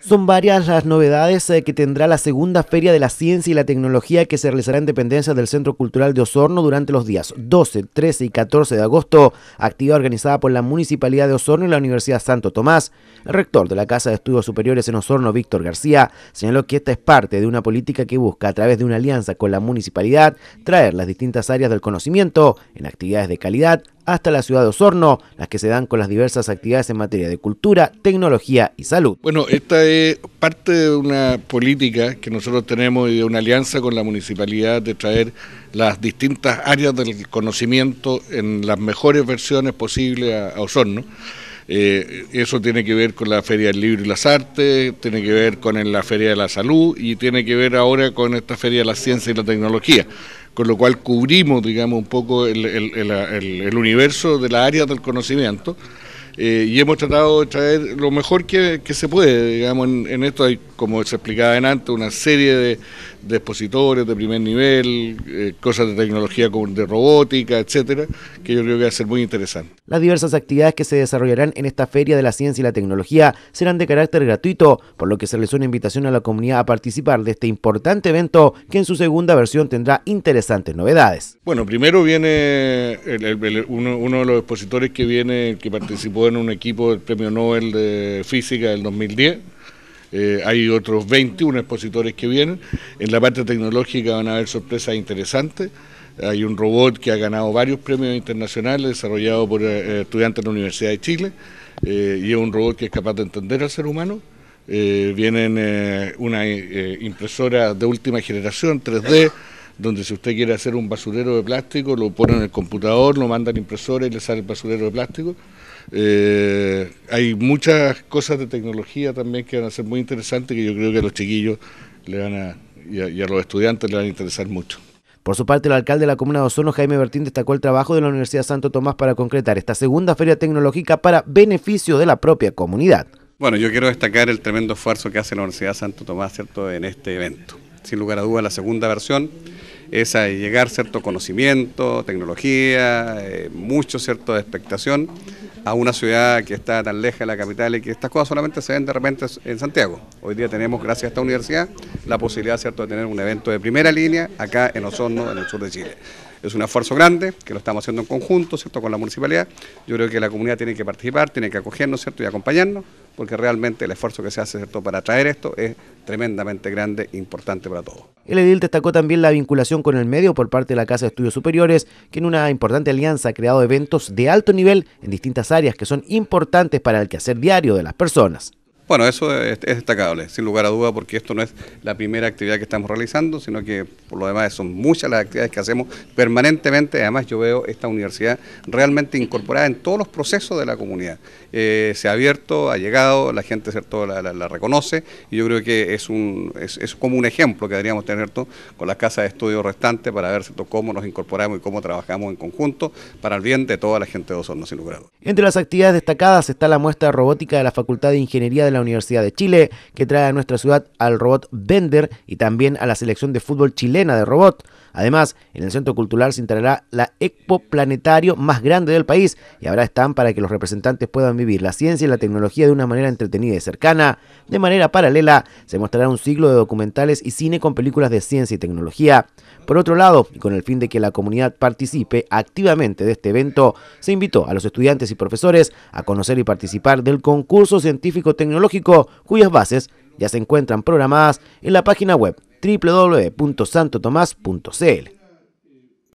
Son varias las novedades eh, que tendrá la segunda Feria de la Ciencia y la Tecnología que se realizará en dependencia del Centro Cultural de Osorno durante los días 12, 13 y 14 de agosto, actividad organizada por la Municipalidad de Osorno y la Universidad Santo Tomás. El rector de la Casa de Estudios Superiores en Osorno, Víctor García, señaló que esta es parte de una política que busca, a través de una alianza con la municipalidad, traer las distintas áreas del conocimiento en actividades de calidad hasta la ciudad de Osorno, las que se dan con las diversas actividades en materia de cultura, tecnología y salud. Bueno, esta es parte de una política que nosotros tenemos y de una alianza con la municipalidad de traer las distintas áreas del conocimiento en las mejores versiones posibles a, Osorno. Eh, eso tiene que ver con la Feria del Libro y las Artes, tiene que ver con la Feria de la Salud y tiene que ver ahora con esta Feria de la Ciencia y la Tecnología con lo cual cubrimos, digamos, un poco el, universo de la área del conocimiento. Eh, y hemos tratado de traer lo mejor que, se puede. Digamos, en, esto hay, como se explicaba en antes, una serie de, expositores de primer nivel, eh, cosas de tecnología de robótica, etcétera, que yo creo que va a ser muy interesante. Las diversas actividades que se desarrollarán en esta Feria de la Ciencia y la Tecnología serán de carácter gratuito, por lo que se les una invitación a la comunidad a participar de este importante evento que en su segunda versión tendrá interesantes novedades. Bueno, primero viene uno, uno de los expositores que viene, que participó en un equipo del Premio Nobel de Física del 2010. Eh, hay otros 21 expositores que vienen. En la parte tecnológica van a haber sorpresas interesantes. Hay un robot que ha ganado varios premios internacionales, desarrollado por eh, estudiantes de la Universidad de Chile, eh, y es un robot que es capaz de entender al ser humano. vienen una impresora de última generación, 3D donde si usted quiere hacer un basurero de plástico, lo pone en el computador, lo mandan impresora y le sale el basurero de plástico. Eh, hay muchas cosas de tecnología también que van a ser muy interesantes que yo creo que a los chiquillos le a, y, a, los estudiantes les van a interesar mucho. Por su parte, el alcalde de la comuna de Osorno Jaime Bertín, destacó el trabajo de la Universidad Santo Tomás para concretar esta segunda feria tecnológica para beneficio de la propia comunidad. Bueno, yo quiero destacar el tremendo esfuerzo que hace la Universidad Santo Tomás, ¿cierto?, en este evento sin lugar a duda la segunda versión, es llegar cierto conocimiento, tecnología, eh, mucho cierto de expectación a una ciudad que está tan leja de la capital y que estas cosas solamente se ven de repente en Santiago. Hoy día tenemos, gracias a esta universidad, la posibilidad cierto, de tener un evento de primera línea acá en Osorno, en el sur de Chile. Es un esfuerzo grande que lo estamos haciendo en conjunto, con la municipalidad. Yo creo que la comunidad tiene que participar, tiene que acogernos, ¿cierto?, y acompañarnos, porque realmente el esfuerzo que se hace, ¿cierto?, para traer esto es tremendamente grande e importante para todos. El edil destacó también la vinculación con el medio por parte de la Casa de Estudios Superiores, que en una importante alianza ha creado eventos de alto nivel en distintas áreas que son importantes para el quehacer diario de las personas. Bueno, eso es, destacable, sin lugar a duda, porque esto no es la primera actividad que estamos realizando, sino que por lo demás son muchas las actividades que hacemos permanentemente. Además, yo veo esta universidad realmente incorporada en todos los procesos de la comunidad. Eh, se ha abierto, ha llegado, la gente La, reconoce y yo creo que es, un, es, como un ejemplo que deberíamos tener con las casas de estudio restante para ver cómo nos incorporamos y cómo trabajamos en conjunto para el bien de toda la gente de Osorno, sin lugar Entre las actividades destacadas está la muestra robótica de la Facultad de Ingeniería de la Universidad de Chile, que trae a nuestra ciudad al robot Bender y también a la selección de fútbol chilena de robot. Además, en el Centro Cultural se instalará la Expo Planetario más grande del país y habrá stand para que los representantes puedan vivir la ciencia y la tecnología de una manera entretenida y cercana. De manera paralela, se mostrará un ciclo de documentales y cine con películas de ciencia y tecnología. Por otro lado, y con el fin de que la comunidad participe activamente de este evento, se invitó a los estudiantes y profesores a conocer y participar del concurso científico-tecnológico cuyas bases ya se encuentran programadas en la página web www.santotomás.cl.